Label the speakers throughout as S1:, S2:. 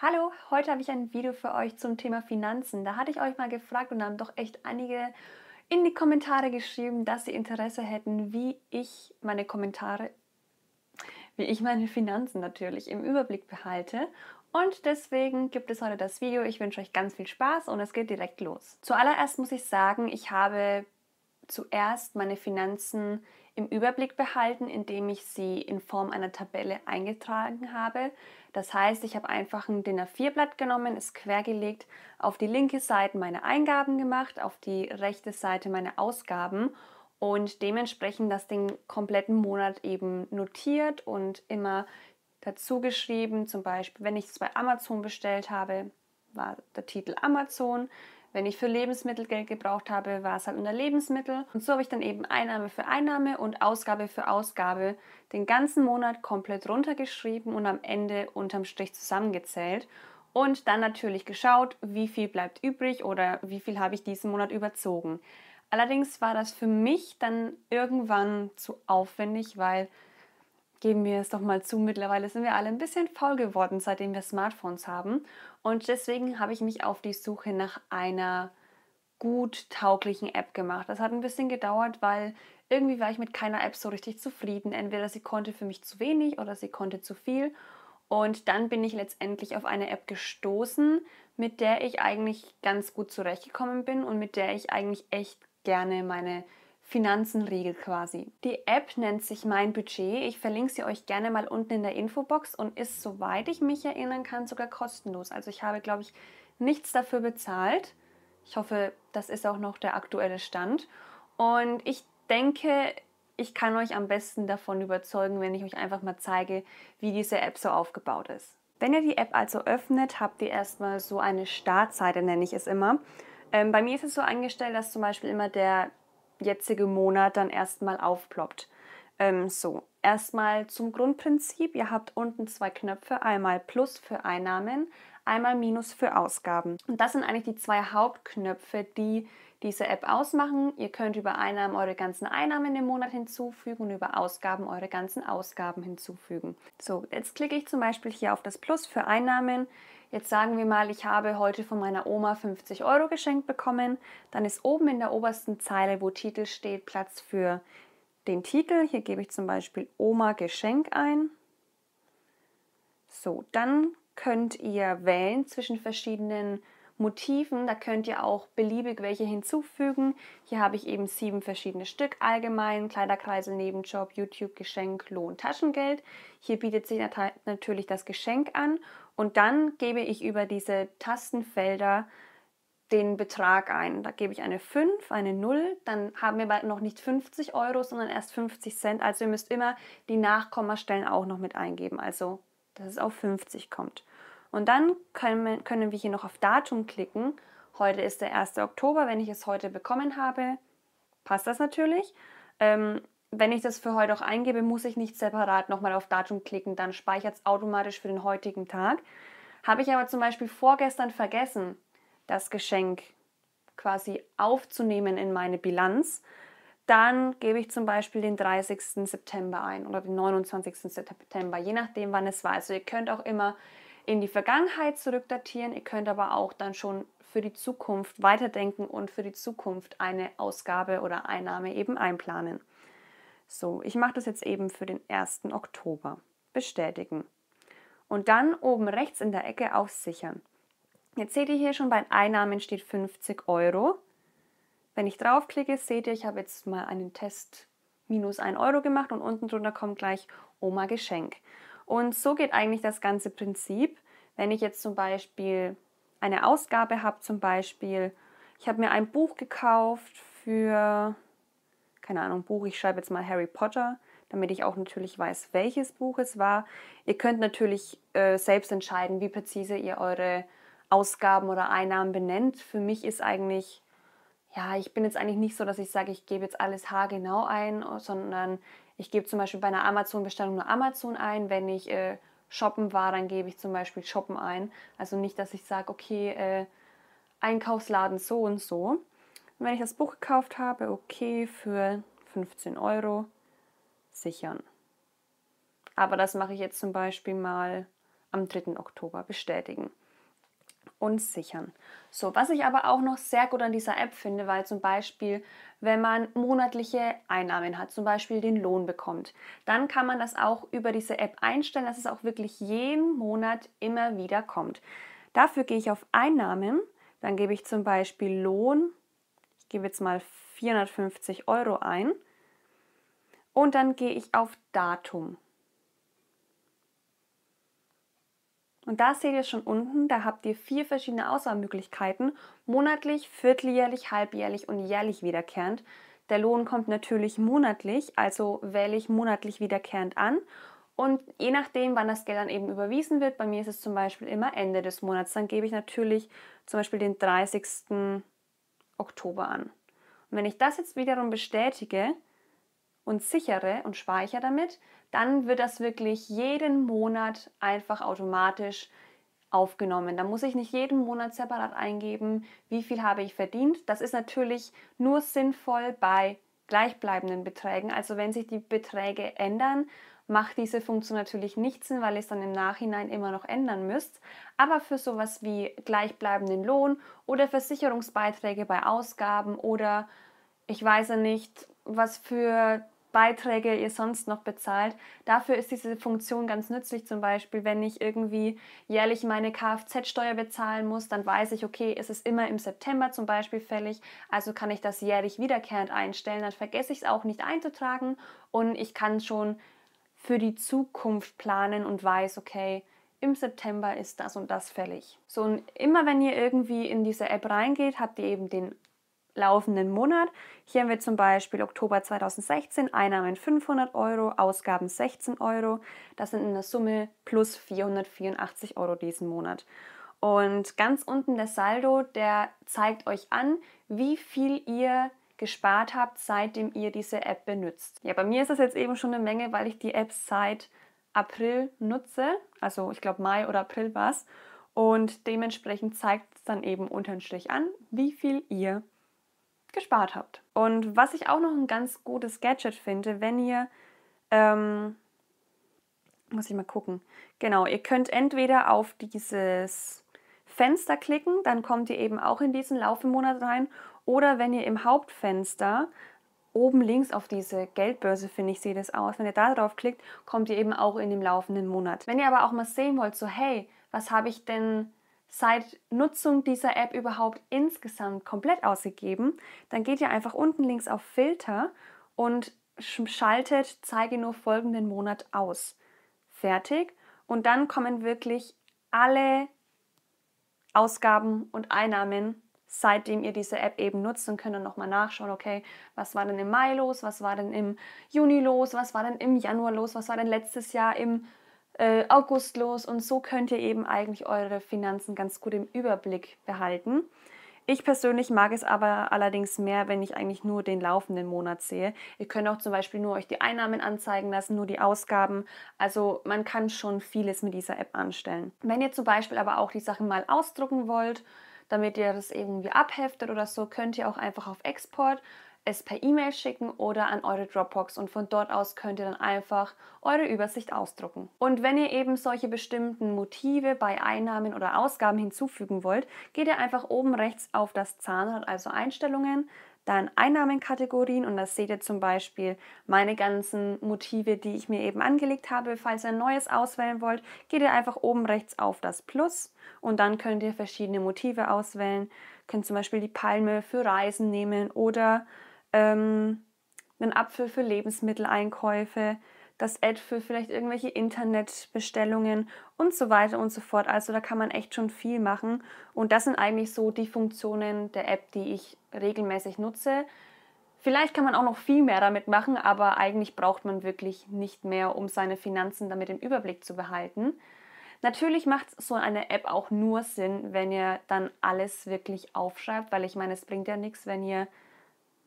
S1: Hallo, heute habe ich ein Video für euch zum Thema Finanzen. Da hatte ich euch mal gefragt und haben doch echt einige in die Kommentare geschrieben, dass sie Interesse hätten, wie ich meine Kommentare, wie ich meine Finanzen natürlich im Überblick behalte. Und deswegen gibt es heute das Video. Ich wünsche euch ganz viel Spaß und es geht direkt los. Zuallererst muss ich sagen, ich habe zuerst meine Finanzen im Überblick behalten, indem ich sie in Form einer Tabelle eingetragen habe. Das heißt, ich habe einfach ein DIN A4-Blatt genommen, es quergelegt, auf die linke Seite meine Eingaben gemacht, auf die rechte Seite meine Ausgaben und dementsprechend das den kompletten Monat eben notiert und immer dazu geschrieben, zum Beispiel, wenn ich es bei Amazon bestellt habe, war der Titel Amazon. Wenn ich für Lebensmittel Geld gebraucht habe, war es halt unter Lebensmittel. Und so habe ich dann eben Einnahme für Einnahme und Ausgabe für Ausgabe den ganzen Monat komplett runtergeschrieben und am Ende unterm Strich zusammengezählt. Und dann natürlich geschaut, wie viel bleibt übrig oder wie viel habe ich diesen Monat überzogen. Allerdings war das für mich dann irgendwann zu aufwendig, weil geben wir es doch mal zu, mittlerweile sind wir alle ein bisschen faul geworden, seitdem wir Smartphones haben. Und deswegen habe ich mich auf die Suche nach einer gut tauglichen App gemacht. Das hat ein bisschen gedauert, weil irgendwie war ich mit keiner App so richtig zufrieden. Entweder sie konnte für mich zu wenig oder sie konnte zu viel. Und dann bin ich letztendlich auf eine App gestoßen, mit der ich eigentlich ganz gut zurechtgekommen bin und mit der ich eigentlich echt gerne meine Finanzenriegel quasi. Die App nennt sich Mein Budget. Ich verlinke sie euch gerne mal unten in der Infobox und ist, soweit ich mich erinnern kann, sogar kostenlos. Also ich habe, glaube ich, nichts dafür bezahlt. Ich hoffe, das ist auch noch der aktuelle Stand. Und ich denke, ich kann euch am besten davon überzeugen, wenn ich euch einfach mal zeige, wie diese App so aufgebaut ist. Wenn ihr die App also öffnet, habt ihr erstmal so eine Startseite, nenne ich es immer. Ähm, bei mir ist es so eingestellt, dass zum Beispiel immer der jetzige Monat dann erstmal aufploppt. Ähm, so, erstmal zum Grundprinzip. Ihr habt unten zwei Knöpfe, einmal Plus für Einnahmen, einmal Minus für Ausgaben. Und das sind eigentlich die zwei Hauptknöpfe, die diese App ausmachen. Ihr könnt über Einnahmen eure ganzen Einnahmen im Monat hinzufügen und über Ausgaben eure ganzen Ausgaben hinzufügen. So, jetzt klicke ich zum Beispiel hier auf das Plus für Einnahmen. Jetzt sagen wir mal, ich habe heute von meiner Oma 50 Euro geschenkt bekommen. Dann ist oben in der obersten Zeile, wo Titel steht, Platz für den Titel. Hier gebe ich zum Beispiel Oma Geschenk ein. So, dann könnt ihr wählen zwischen verschiedenen Motiven. Da könnt ihr auch beliebig welche hinzufügen. Hier habe ich eben sieben verschiedene Stück. Allgemein, Kleiderkreisel, Nebenjob, YouTube, Geschenk, Lohn, Taschengeld. Hier bietet sich natürlich das Geschenk an und dann gebe ich über diese Tastenfelder den Betrag ein. Da gebe ich eine 5, eine 0, dann haben wir noch nicht 50 Euro, sondern erst 50 Cent. Also ihr müsst immer die Nachkommastellen auch noch mit eingeben, also dass es auf 50 kommt. Und dann können wir, können wir hier noch auf Datum klicken. Heute ist der 1. Oktober, wenn ich es heute bekommen habe, passt das natürlich. Ähm, wenn ich das für heute auch eingebe, muss ich nicht separat nochmal auf Datum klicken, dann speichert es automatisch für den heutigen Tag. Habe ich aber zum Beispiel vorgestern vergessen, das Geschenk quasi aufzunehmen in meine Bilanz, dann gebe ich zum Beispiel den 30. September ein oder den 29. September, je nachdem, wann es war. Also ihr könnt auch immer in die Vergangenheit zurückdatieren, ihr könnt aber auch dann schon für die Zukunft weiterdenken und für die Zukunft eine Ausgabe oder Einnahme eben einplanen. So, ich mache das jetzt eben für den 1. Oktober. Bestätigen. Und dann oben rechts in der Ecke auf Sichern. Jetzt seht ihr hier schon bei Einnahmen steht 50 Euro. Wenn ich draufklicke, seht ihr, ich habe jetzt mal einen Test minus 1 Euro gemacht und unten drunter kommt gleich Oma Geschenk. Und so geht eigentlich das ganze Prinzip. Wenn ich jetzt zum Beispiel eine Ausgabe habe, zum Beispiel, ich habe mir ein Buch gekauft für keine Ahnung, Buch, ich schreibe jetzt mal Harry Potter, damit ich auch natürlich weiß, welches Buch es war. Ihr könnt natürlich äh, selbst entscheiden, wie präzise ihr eure Ausgaben oder Einnahmen benennt. Für mich ist eigentlich, ja, ich bin jetzt eigentlich nicht so, dass ich sage, ich gebe jetzt alles haargenau ein, oh, sondern ich gebe zum Beispiel bei einer Amazon-Bestellung nur Amazon ein. Wenn ich äh, shoppen war, dann gebe ich zum Beispiel shoppen ein. Also nicht, dass ich sage, okay, äh, Einkaufsladen so und so. Und wenn ich das Buch gekauft habe, okay, für 15 Euro sichern. Aber das mache ich jetzt zum Beispiel mal am 3. Oktober bestätigen und sichern. So, was ich aber auch noch sehr gut an dieser App finde, weil zum Beispiel, wenn man monatliche Einnahmen hat, zum Beispiel den Lohn bekommt, dann kann man das auch über diese App einstellen, dass es auch wirklich jeden Monat immer wieder kommt. Dafür gehe ich auf Einnahmen, dann gebe ich zum Beispiel Lohn gebe jetzt mal 450 Euro ein und dann gehe ich auf Datum. Und da seht ihr schon unten, da habt ihr vier verschiedene Auswahlmöglichkeiten, monatlich, vierteljährlich, halbjährlich und jährlich wiederkehrend. Der Lohn kommt natürlich monatlich, also wähle ich monatlich wiederkehrend an. Und je nachdem, wann das Geld dann eben überwiesen wird, bei mir ist es zum Beispiel immer Ende des Monats, dann gebe ich natürlich zum Beispiel den 30. Oktober an. Und wenn ich das jetzt wiederum bestätige und sichere und speichere damit, dann wird das wirklich jeden Monat einfach automatisch aufgenommen. Da muss ich nicht jeden Monat separat eingeben, wie viel habe ich verdient. Das ist natürlich nur sinnvoll bei gleichbleibenden Beträgen. Also wenn sich die Beträge ändern macht diese Funktion natürlich nicht Sinn, weil ihr es dann im Nachhinein immer noch ändern müsst. Aber für sowas wie gleichbleibenden Lohn oder Versicherungsbeiträge bei Ausgaben oder ich weiß ja nicht, was für Beiträge ihr sonst noch bezahlt. Dafür ist diese Funktion ganz nützlich, zum Beispiel, wenn ich irgendwie jährlich meine Kfz-Steuer bezahlen muss, dann weiß ich, okay, es ist immer im September zum Beispiel fällig, also kann ich das jährlich wiederkehrend einstellen, dann vergesse ich es auch nicht einzutragen und ich kann schon für die Zukunft planen und weiß, okay, im September ist das und das fällig. So und immer wenn ihr irgendwie in diese App reingeht, habt ihr eben den laufenden Monat. Hier haben wir zum Beispiel Oktober 2016 Einnahmen 500 Euro, Ausgaben 16 Euro. Das sind in der Summe plus 484 Euro diesen Monat. Und ganz unten der Saldo, der zeigt euch an, wie viel ihr gespart habt, seitdem ihr diese App benutzt. Ja, bei mir ist das jetzt eben schon eine Menge, weil ich die App seit April nutze. Also ich glaube Mai oder April war es. Und dementsprechend zeigt es dann eben unter unterm Strich an, wie viel ihr gespart habt. Und was ich auch noch ein ganz gutes Gadget finde, wenn ihr, ähm, muss ich mal gucken, genau, ihr könnt entweder auf dieses Fenster klicken, dann kommt ihr eben auch in diesen Laufenmonat rein oder wenn ihr im Hauptfenster oben links auf diese Geldbörse, finde ich, sieht es aus. Wenn ihr da drauf klickt, kommt ihr eben auch in dem laufenden Monat. Wenn ihr aber auch mal sehen wollt, so hey, was habe ich denn seit Nutzung dieser App überhaupt insgesamt komplett ausgegeben, dann geht ihr einfach unten links auf Filter und schaltet zeige nur folgenden Monat aus. Fertig. Und dann kommen wirklich alle Ausgaben und Einnahmen seitdem ihr diese App eben nutzt und könnt dann nochmal nachschauen, okay, was war denn im Mai los, was war denn im Juni los, was war denn im Januar los, was war denn letztes Jahr im äh, August los und so könnt ihr eben eigentlich eure Finanzen ganz gut im Überblick behalten. Ich persönlich mag es aber allerdings mehr, wenn ich eigentlich nur den laufenden Monat sehe. Ihr könnt auch zum Beispiel nur euch die Einnahmen anzeigen lassen, nur die Ausgaben. Also man kann schon vieles mit dieser App anstellen. Wenn ihr zum Beispiel aber auch die Sachen mal ausdrucken wollt, damit ihr das irgendwie abheftet oder so, könnt ihr auch einfach auf Export es per E-Mail schicken oder an eure Dropbox und von dort aus könnt ihr dann einfach eure Übersicht ausdrucken. Und wenn ihr eben solche bestimmten Motive bei Einnahmen oder Ausgaben hinzufügen wollt, geht ihr einfach oben rechts auf das Zahnrad, also Einstellungen, dann Einnahmenkategorien und da seht ihr zum Beispiel meine ganzen Motive, die ich mir eben angelegt habe. Falls ihr ein neues auswählen wollt, geht ihr einfach oben rechts auf das Plus und dann könnt ihr verschiedene Motive auswählen. könnt zum Beispiel die Palme für Reisen nehmen oder ähm, einen Apfel für Lebensmitteleinkäufe das Ad für vielleicht irgendwelche Internetbestellungen und so weiter und so fort. Also da kann man echt schon viel machen. Und das sind eigentlich so die Funktionen der App, die ich regelmäßig nutze. Vielleicht kann man auch noch viel mehr damit machen, aber eigentlich braucht man wirklich nicht mehr, um seine Finanzen damit im Überblick zu behalten. Natürlich macht so eine App auch nur Sinn, wenn ihr dann alles wirklich aufschreibt, weil ich meine, es bringt ja nichts, wenn ihr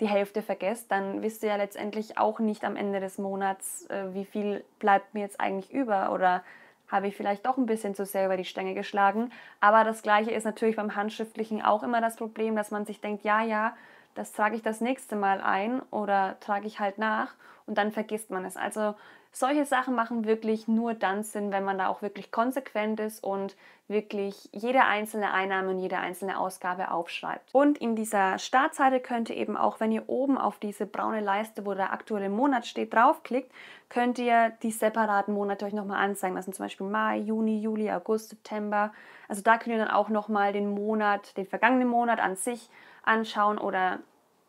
S1: die Hälfte vergesst, dann wisst ihr ja letztendlich auch nicht am Ende des Monats, äh, wie viel bleibt mir jetzt eigentlich über oder habe ich vielleicht doch ein bisschen zu sehr über die Stänge geschlagen. Aber das Gleiche ist natürlich beim Handschriftlichen auch immer das Problem, dass man sich denkt, ja, ja, das trage ich das nächste Mal ein oder trage ich halt nach und dann vergisst man es. Also solche Sachen machen wirklich nur dann Sinn, wenn man da auch wirklich konsequent ist und wirklich jede einzelne Einnahme und jede einzelne Ausgabe aufschreibt. Und in dieser Startseite könnt ihr eben auch, wenn ihr oben auf diese braune Leiste, wo der aktuelle Monat steht, draufklickt, könnt ihr die separaten Monate euch nochmal anzeigen lassen. Zum Beispiel Mai, Juni, Juli, August, September. Also da könnt ihr dann auch nochmal den Monat, den vergangenen Monat an sich anschauen oder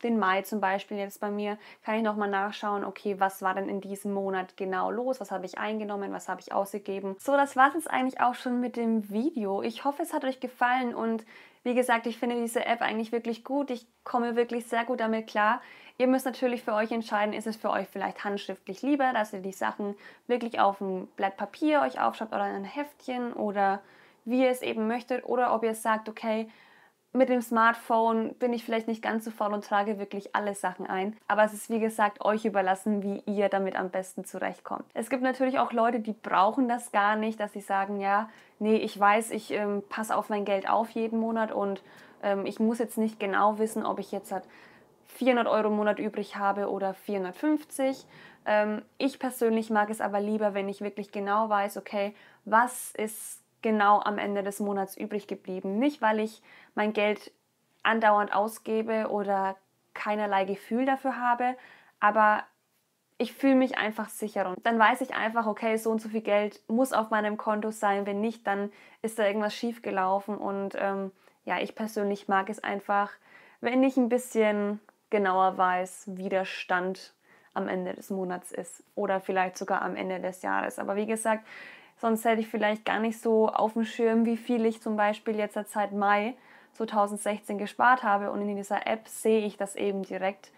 S1: den Mai zum Beispiel jetzt bei mir, kann ich nochmal nachschauen, okay, was war denn in diesem Monat genau los, was habe ich eingenommen, was habe ich ausgegeben. So, das war es jetzt eigentlich auch schon mit dem Video. Ich hoffe, es hat euch gefallen und wie gesagt, ich finde diese App eigentlich wirklich gut. Ich komme wirklich sehr gut damit klar. Ihr müsst natürlich für euch entscheiden, ist es für euch vielleicht handschriftlich lieber, dass ihr die Sachen wirklich auf ein Blatt Papier euch aufschreibt oder ein Heftchen oder wie ihr es eben möchtet oder ob ihr sagt, okay, mit dem Smartphone bin ich vielleicht nicht ganz so faul und trage wirklich alle Sachen ein. Aber es ist wie gesagt euch überlassen, wie ihr damit am besten zurechtkommt. Es gibt natürlich auch Leute, die brauchen das gar nicht, dass sie sagen, ja, nee, ich weiß, ich ähm, passe auf mein Geld auf jeden Monat und ähm, ich muss jetzt nicht genau wissen, ob ich jetzt 400 halt Euro im Monat übrig habe oder 450. Ähm, ich persönlich mag es aber lieber, wenn ich wirklich genau weiß, okay, was ist genau am Ende des Monats übrig geblieben. Nicht, weil ich mein Geld andauernd ausgebe oder keinerlei Gefühl dafür habe, aber ich fühle mich einfach sicher Und dann weiß ich einfach, okay, so und so viel Geld muss auf meinem Konto sein. Wenn nicht, dann ist da irgendwas schiefgelaufen. Und ähm, ja, ich persönlich mag es einfach, wenn ich ein bisschen genauer weiß, wie der Stand am Ende des Monats ist oder vielleicht sogar am Ende des Jahres. Aber wie gesagt, Sonst hätte ich vielleicht gar nicht so auf dem Schirm, wie viel ich zum Beispiel jetzt seit Mai 2016 gespart habe. Und in dieser App sehe ich das eben direkt,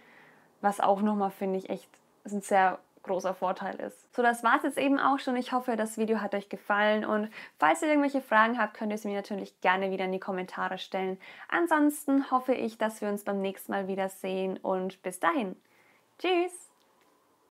S1: was auch nochmal, finde ich, echt ein sehr großer Vorteil ist. So, das war es jetzt eben auch schon. Ich hoffe, das Video hat euch gefallen und falls ihr irgendwelche Fragen habt, könnt ihr sie mir natürlich gerne wieder in die Kommentare stellen. Ansonsten hoffe ich, dass wir uns beim nächsten Mal wiedersehen und bis dahin. Tschüss!